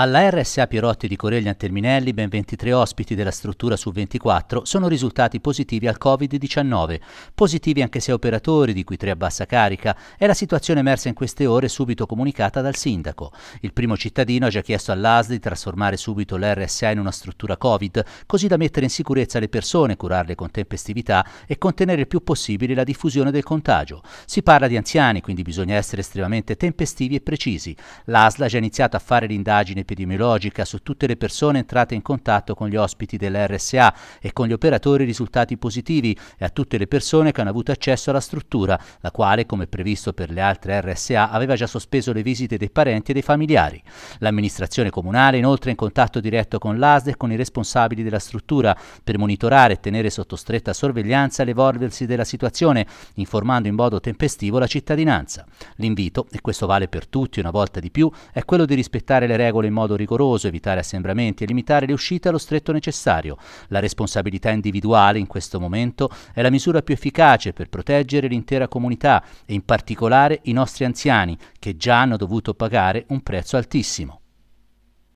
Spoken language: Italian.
Alla RSA Pierotti di Coreglia Terminelli ben 23 ospiti della struttura su 24 sono risultati positivi al Covid-19. Positivi anche 6 operatori, di cui 3 a bassa carica. È la situazione emersa in queste ore subito comunicata dal sindaco. Il primo cittadino ha già chiesto all'ASL di trasformare subito l'RSA in una struttura Covid, così da mettere in sicurezza le persone, curarle con tempestività e contenere il più possibile la diffusione del contagio. Si parla di anziani, quindi bisogna essere estremamente tempestivi e precisi. L'ASL ha già iniziato a fare l'indagine epidemiologica su tutte le persone entrate in contatto con gli ospiti della RSA e con gli operatori risultati positivi e a tutte le persone che hanno avuto accesso alla struttura, la quale, come previsto per le altre RSA, aveva già sospeso le visite dei parenti e dei familiari. L'amministrazione comunale inoltre è in contatto diretto con l'ASD e con i responsabili della struttura per monitorare e tenere sotto stretta sorveglianza l'evolversi della situazione, informando in modo tempestivo la cittadinanza. L'invito, e questo vale per tutti una volta di più, è quello di rispettare le regole in modo rigoroso, evitare assembramenti e limitare le uscite allo stretto necessario. La responsabilità individuale in questo momento è la misura più efficace per proteggere l'intera comunità e in particolare i nostri anziani, che già hanno dovuto pagare un prezzo altissimo.